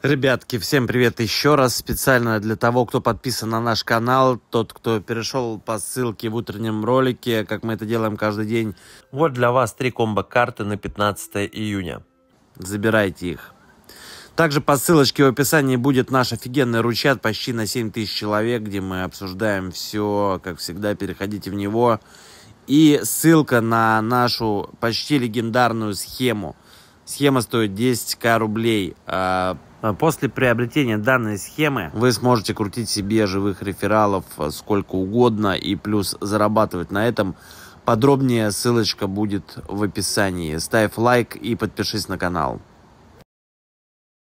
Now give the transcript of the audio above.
Ребятки, всем привет еще раз. Специально для того, кто подписан на наш канал, тот, кто перешел по ссылке в утреннем ролике, как мы это делаем каждый день. Вот для вас три комбо-карты на 15 июня. Забирайте их. Также по ссылочке в описании будет наш офигенный ручат почти на 7 тысяч человек, где мы обсуждаем все, как всегда, переходите в него. И ссылка на нашу почти легендарную схему. Схема стоит 10к рублей. А а после приобретения данной схемы вы сможете крутить себе живых рефералов э, сколько угодно и плюс зарабатывать на этом. Подробнее ссылочка будет в описании. Ставь лайк и подпишись на канал.